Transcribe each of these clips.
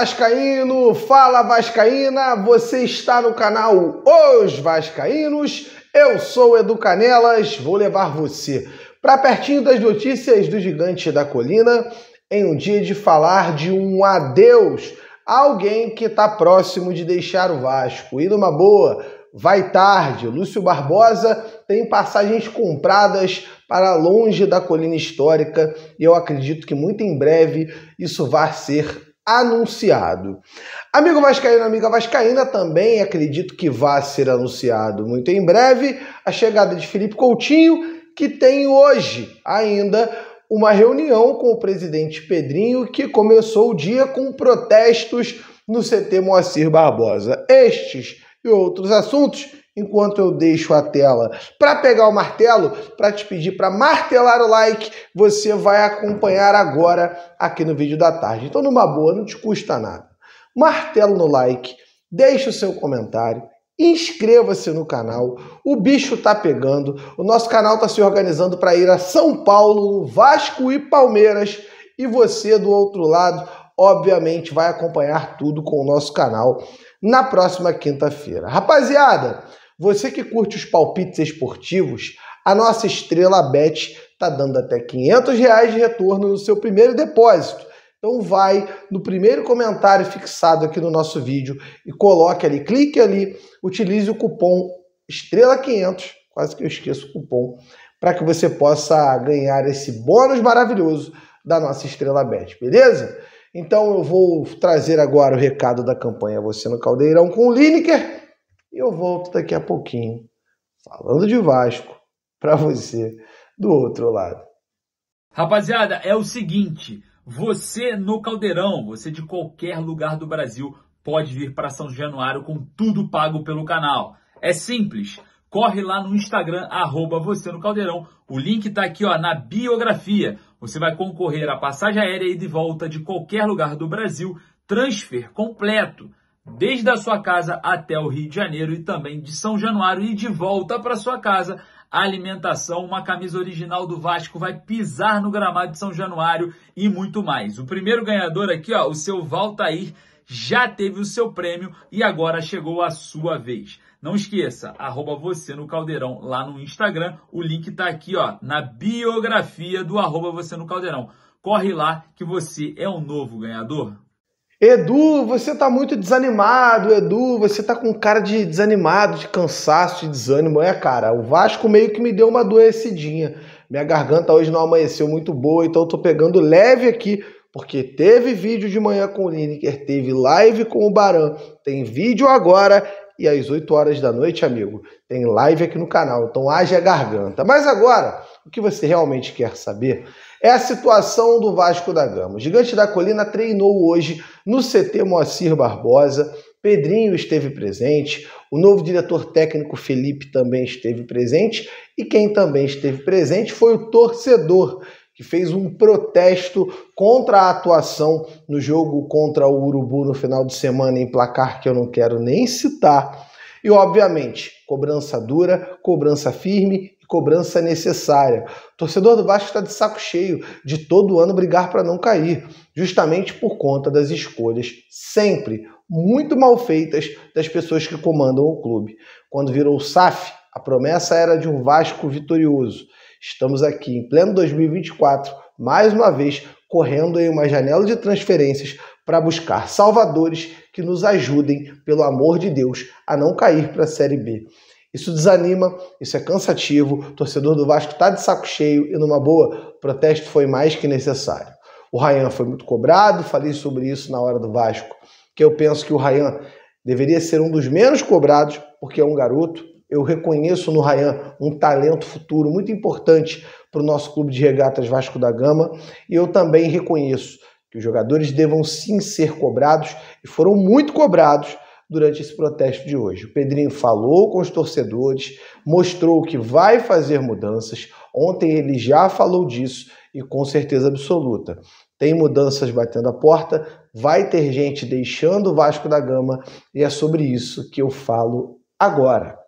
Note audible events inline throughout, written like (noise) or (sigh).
Vascaíno, fala Vascaína, você está no canal Os Vascaínos. Eu sou Edu Canelas, vou levar você para pertinho das notícias do Gigante da Colina em um dia de falar de um adeus a alguém que está próximo de deixar o Vasco. E numa boa, vai tarde. Lúcio Barbosa tem passagens compradas para longe da colina histórica e eu acredito que muito em breve isso vai ser anunciado. Amigo Vascaíno, amiga Vascaína, também acredito que vá ser anunciado muito em breve a chegada de Felipe Coutinho, que tem hoje ainda uma reunião com o presidente Pedrinho, que começou o dia com protestos no CT Moacir Barbosa. Estes e outros assuntos enquanto eu deixo a tela. Para pegar o martelo, para te pedir para martelar o like, você vai acompanhar agora aqui no vídeo da tarde. Então, numa boa, não te custa nada. Martelo no like, deixa o seu comentário, inscreva-se no canal. O bicho tá pegando. O nosso canal tá se organizando para ir a São Paulo, Vasco e Palmeiras. E você do outro lado, obviamente, vai acompanhar tudo com o nosso canal na próxima quinta-feira. Rapaziada, você que curte os palpites esportivos, a nossa estrela Bet está dando até 500 reais de retorno no seu primeiro depósito. Então vai no primeiro comentário fixado aqui no nosso vídeo e coloque ali, clique ali, utilize o cupom estrela500, quase que eu esqueço o cupom, para que você possa ganhar esse bônus maravilhoso da nossa estrela Bet, beleza? Então eu vou trazer agora o recado da campanha Você no Caldeirão com o Lineker e eu volto daqui a pouquinho, falando de Vasco, (laughs) para você do outro lado. Rapaziada, é o seguinte: você no Caldeirão, você de qualquer lugar do Brasil, pode vir para São Januário com tudo pago pelo canal. É simples. Corre lá no Instagram, arroba você no Caldeirão. O link está aqui ó, na biografia. Você vai concorrer a passagem aérea e de volta de qualquer lugar do Brasil, transfer completo desde a sua casa até o Rio de Janeiro e também de São Januário e de volta para sua casa. A alimentação, uma camisa original do Vasco vai pisar no gramado de São Januário e muito mais. O primeiro ganhador aqui, ó, o seu Valtair, já teve o seu prêmio e agora chegou a sua vez. Não esqueça, arroba você no Caldeirão lá no Instagram. O link está aqui, ó, na biografia do arroba você no Caldeirão. Corre lá que você é um novo ganhador. Edu, você tá muito desanimado, Edu, você tá com cara de desanimado, de cansaço, de desânimo. É, cara, o Vasco meio que me deu uma adoecidinha. Minha garganta hoje não amanheceu muito boa, então eu tô pegando leve aqui porque teve vídeo de manhã com o Lineker, teve live com o Baran, tem vídeo agora e às 8 horas da noite, amigo, tem live aqui no canal. Então haja a garganta. Mas agora, o que você realmente quer saber é a situação do Vasco da Gama. O Gigante da Colina treinou hoje no CT Moacir Barbosa. Pedrinho esteve presente, o novo diretor técnico Felipe também esteve presente, e quem também esteve presente foi o torcedor que fez um protesto contra a atuação no jogo contra o Urubu no final de semana em placar que eu não quero nem citar. E obviamente, cobrança dura, cobrança firme e cobrança necessária. O torcedor do Vasco está de saco cheio de todo ano brigar para não cair, justamente por conta das escolhas sempre muito mal feitas das pessoas que comandam o clube. Quando virou o SAF, a promessa era de um Vasco vitorioso. Estamos aqui em pleno 2024, mais uma vez correndo em uma janela de transferências para buscar salvadores que nos ajudem, pelo amor de Deus, a não cair para a Série B. Isso desanima, isso é cansativo, o torcedor do Vasco está de saco cheio e, numa boa, o protesto foi mais que necessário. O Ryan foi muito cobrado, falei sobre isso na hora do Vasco, que eu penso que o Ryan deveria ser um dos menos cobrados, porque é um garoto, eu reconheço no Rayan um talento futuro muito importante para o nosso clube de regatas Vasco da Gama e eu também reconheço que os jogadores devam sim ser cobrados e foram muito cobrados durante esse protesto de hoje. O Pedrinho falou com os torcedores, mostrou que vai fazer mudanças. Ontem ele já falou disso e com certeza absoluta. Tem mudanças batendo a porta, vai ter gente deixando o Vasco da Gama e é sobre isso que eu falo agora.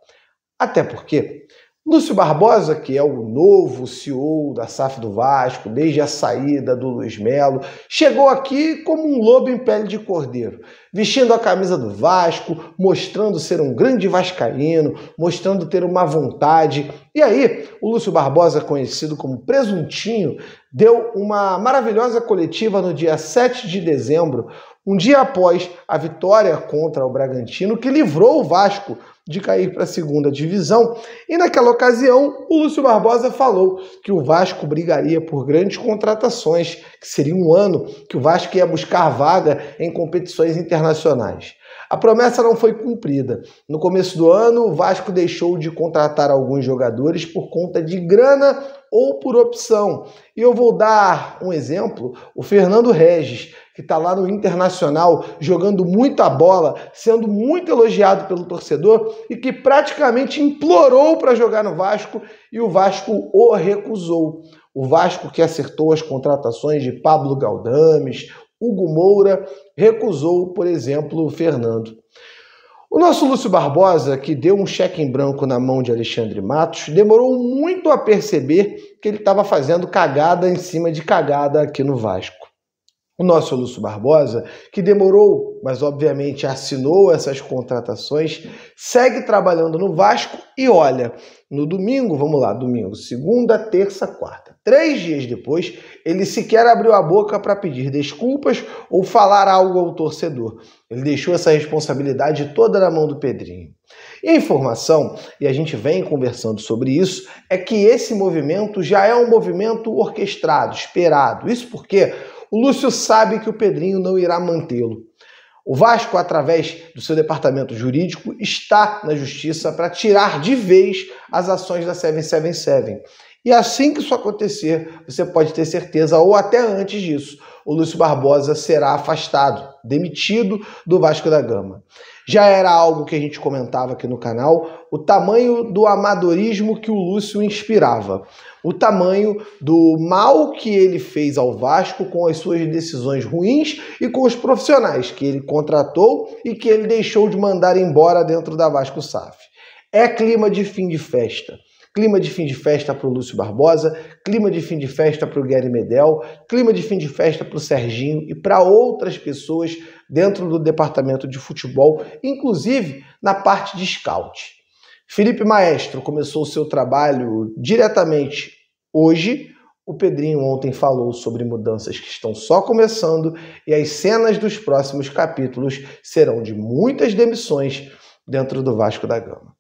Até porque Lúcio Barbosa, que é o novo CEO da SAF do Vasco, desde a saída do Luiz Melo, chegou aqui como um lobo em pele de cordeiro, vestindo a camisa do Vasco, mostrando ser um grande vascaíno, mostrando ter uma vontade. E aí, o Lúcio Barbosa, conhecido como Presuntinho, deu uma maravilhosa coletiva no dia 7 de dezembro, um dia após a vitória contra o Bragantino, que livrou o Vasco de cair para a segunda divisão. E naquela ocasião, o Lúcio Barbosa falou que o Vasco brigaria por grandes contratações, que seria um ano que o Vasco ia buscar vaga em competições internacionais. A promessa não foi cumprida. No começo do ano, o Vasco deixou de contratar alguns jogadores por conta de grana ou por opção. E eu vou dar um exemplo: o Fernando Regis, que está lá no Internacional jogando muita bola, sendo muito elogiado pelo torcedor, e que praticamente implorou para jogar no Vasco e o Vasco o recusou. O Vasco que acertou as contratações de Pablo Galdames, Hugo Moura, recusou, por exemplo, Fernando. O nosso Lúcio Barbosa, que deu um cheque em branco na mão de Alexandre Matos, demorou muito a perceber que ele estava fazendo cagada em cima de cagada aqui no Vasco. O nosso Lúcio Barbosa, que demorou, mas obviamente assinou essas contratações, segue trabalhando no Vasco e olha, no domingo, vamos lá, domingo, segunda, terça, quarta. Três dias depois, ele sequer abriu a boca para pedir desculpas ou falar algo ao torcedor. Ele deixou essa responsabilidade toda na mão do Pedrinho. E a informação, e a gente vem conversando sobre isso, é que esse movimento já é um movimento orquestrado, esperado. Isso porque o Lúcio sabe que o Pedrinho não irá mantê-lo. O Vasco, através do seu departamento jurídico, está na justiça para tirar de vez as ações da 777. E assim que isso acontecer, você pode ter certeza, ou até antes disso, o Lúcio Barbosa será afastado, demitido do Vasco da Gama. Já era algo que a gente comentava aqui no canal, o tamanho do amadorismo que o Lúcio inspirava, o tamanho do mal que ele fez ao Vasco com as suas decisões ruins e com os profissionais que ele contratou e que ele deixou de mandar embora dentro da Vasco SAF. É clima de fim de festa clima de fim de festa para o Lúcio Barbosa, clima de fim de festa para o Guilherme Medel, clima de fim de festa para o Serginho e para outras pessoas dentro do departamento de futebol, inclusive na parte de scout. Felipe Maestro começou o seu trabalho diretamente hoje. O Pedrinho ontem falou sobre mudanças que estão só começando e as cenas dos próximos capítulos serão de muitas demissões dentro do Vasco da Gama.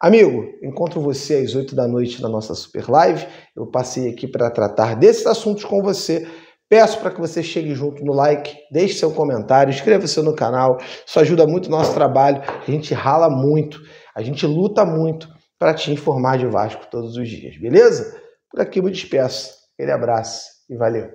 Amigo, encontro você às 8 da noite na nossa super live. Eu passei aqui para tratar desses assuntos com você. Peço para que você chegue junto no like, deixe seu comentário, inscreva-se no canal. Isso ajuda muito o nosso trabalho. A gente rala muito, a gente luta muito para te informar de Vasco todos os dias, beleza? Por aqui eu me despeço. Aquele abraço e valeu.